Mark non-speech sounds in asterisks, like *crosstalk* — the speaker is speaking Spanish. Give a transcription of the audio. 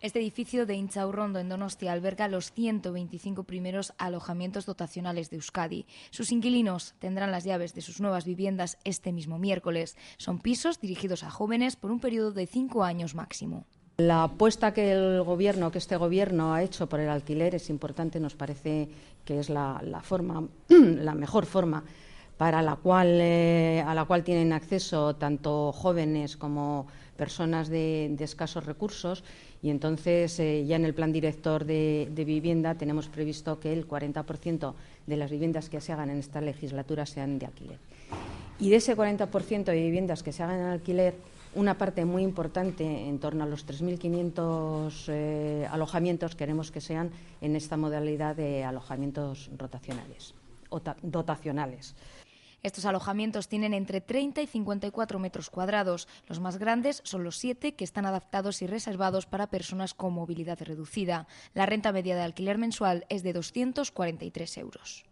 Este edificio de Inchaurrondo, en Donostia, alberga los 125 primeros alojamientos dotacionales de Euskadi. Sus inquilinos tendrán las llaves de sus nuevas viviendas este mismo miércoles. Son pisos dirigidos a jóvenes por un periodo de cinco años máximo. La apuesta que el gobierno, que este gobierno ha hecho por el alquiler es importante, nos parece que es forma, *clears throat* la mejor forma para la cual, eh, a la cual tienen acceso tanto jóvenes como personas de, escasos recursos. Y entonces, eh, ya en el plan director de, vivienda, tenemos previsto que el 40% de las viviendas que se hagan en esta legislatura sean de alquiler. Y de ese 40% de viviendas que se hagan en alquiler, una parte muy importante, en torno a los 3.500 eh, alojamientos, queremos que sean en esta modalidad de alojamientos rotacionales o dotacionales. Estos alojamientos tienen entre 30 y 54 metros cuadrados. Los más grandes son los siete que están adaptados y reservados para personas con movilidad reducida. La renta media de alquiler mensual es de 243 euros.